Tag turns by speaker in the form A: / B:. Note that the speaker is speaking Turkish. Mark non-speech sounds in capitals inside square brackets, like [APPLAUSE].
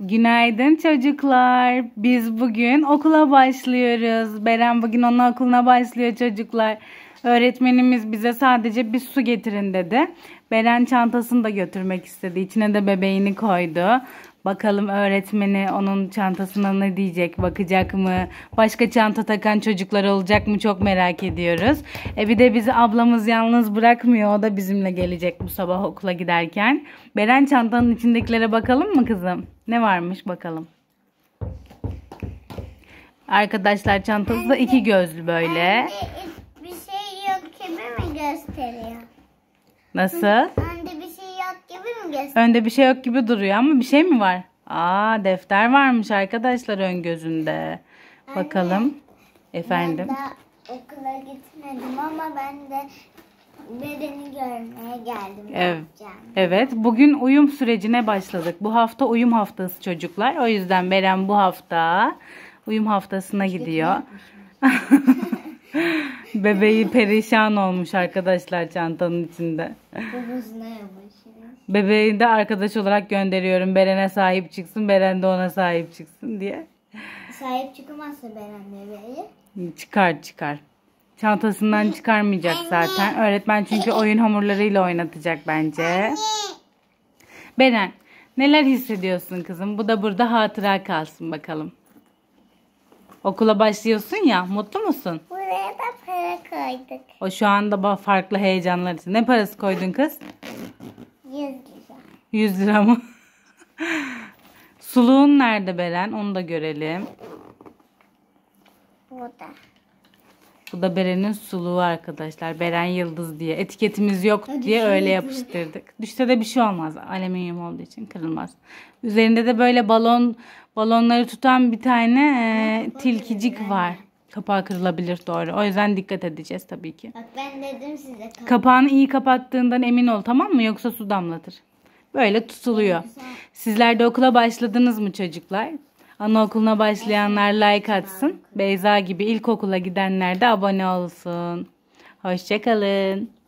A: Günaydın çocuklar. Biz bugün okula başlıyoruz. Beren bugün onun okuluna başlıyor çocuklar. Öğretmenimiz bize sadece bir su getirin dedi. Beren çantasını da götürmek istedi. İçine de bebeğini koydu. Bakalım öğretmeni onun çantasına ne diyecek, bakacak mı? Başka çanta takan çocuklar olacak mı çok merak ediyoruz. E bir de bizi ablamız yalnız bırakmıyor. O da bizimle gelecek bu sabah okula giderken. Beren çantanın içindekilere bakalım mı kızım? Ne varmış bakalım. Arkadaşlar çantası da iki gözlü böyle. bir şey yok gibi mi gösteriyor? Nasıl? göz. Önde bir şey yok gibi duruyor ama bir şey mi var? Aa defter varmış arkadaşlar ön gözünde. Anne, Bakalım. Efendim. Ben daha okula gitmedim ama ben de bedeni görmeye geldim. Evet. evet. Bugün uyum sürecine başladık. Bu hafta uyum haftası çocuklar. O yüzden Beren bu hafta uyum haftasına gidiyor. [LAUGHS] Bebeği perişan olmuş arkadaşlar çantanın içinde. Babasına yapmış. Bebeğini de arkadaş olarak gönderiyorum. Beren'e sahip çıksın. Beren de ona sahip çıksın diye. Sahip çıkamazsa Beren bebeği. Çıkar çıkar. Çantasından çıkarmayacak zaten. Öğretmen çünkü oyun hamurlarıyla oynatacak bence. Beren neler hissediyorsun kızım? Bu da burada hatıra kalsın bakalım. Okula başlıyorsun ya mutlu musun? Buraya da para koyduk. O şu anda farklı heyecanlar için. Ne parası koydun kız? 100 lira mı? Suluğun nerede Beren? Onu da görelim. Burada. Bu da Beren'in suluğu arkadaşlar. Beren Yıldız diye. Etiketimiz yok diye öyle yapıştırdık. Düşse de bir şey olmaz. Alüminyum olduğu için kırılmaz. Üzerinde de böyle balon balonları tutan bir tane e, tilkicik var. Kapağı kırılabilir doğru. O yüzden dikkat edeceğiz tabii ki. Bak ben dedim size. Kapağını iyi kapattığından emin ol tamam mı? Yoksa su damlatır böyle tutuluyor. Sizler de okula başladınız mı çocuklar? Anaokuluna başlayanlar like atsın. Beyza gibi ilkokula gidenler de abone olsun. Hoşçakalın.